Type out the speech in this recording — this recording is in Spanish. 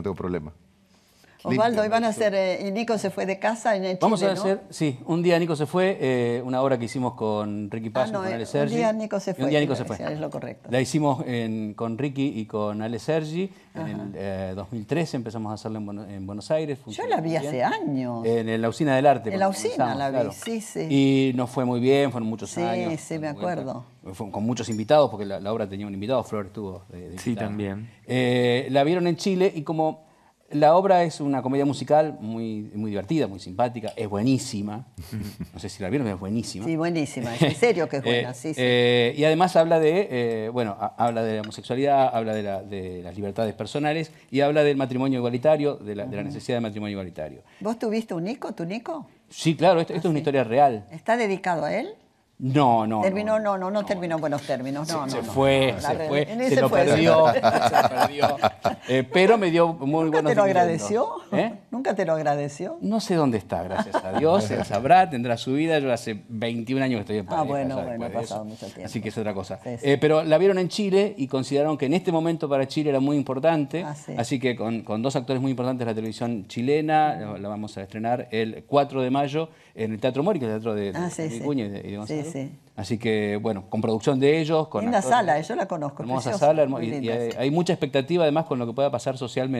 no tengo problema. Osvaldo, van a hacer, eh, y Nico se fue de casa en Chile, Vamos a hacer, sí, un día Nico se fue, eh, una obra que hicimos con Ricky ah, Paz y con eh, Ale Sergi. Un día Nico se fue. Un día Es lo correcto. La hicimos con Ricky y con Ale Sergi. En el 2013 empezamos a hacerla en, Buenos, Aires. Yo la vi hace años. En, la usina del arte. En la usina la vi, sí, sí. Y nos fue muy bien, fueron muchos años. Sí, sí, me acuerdo. con muchos invitados, porque la, obra tenía un invitado, Flor estuvo. De, sí, también. la vieron en Chile y como la obra es una comedia musical muy, muy divertida, muy simpática, es buenísima. No sé si la vieron, pero es buenísima. Sí, buenísima, es en serio que es buena, eh, sí, eh, y además habla de, eh, bueno, habla de la homosexualidad, habla de, las libertades personales y habla del matrimonio igualitario, de la, necesidad de matrimonio igualitario. ¿Vos tuviste un Nico, tu Nico? Sí, claro, esto, es una ah, historia real. ¿Está dedicado a él? No, no. no, no, no, terminó en buenos términos. No, se, no, fue, se fue, se, lo perdió, eh, pero me dio muy ¿Nunca buenos te lo agradeció? ¿Eh? ¿Nunca te lo agradeció? No sé dónde está, gracias a Dios. Se sabrá, tendrá su vida. Yo hace 21 años que estoy en París. Ah, bueno, bueno, ha pasado mucho tiempo. Así que es otra cosa. Eh, pero la vieron en Chile y consideraron que en este momento para Chile era muy importante. Ah, Así que con, dos actores muy importantes de la televisión chilena, la vamos a estrenar el 4 de mayo en el Teatro Mori, el teatro de, ah, de, y de, Así que, bueno, con producción de ellos. Con una sala, eh, yo la conozco. Hermosa sala, y, hay mucha expectativa además con lo que pueda pasar socialmente.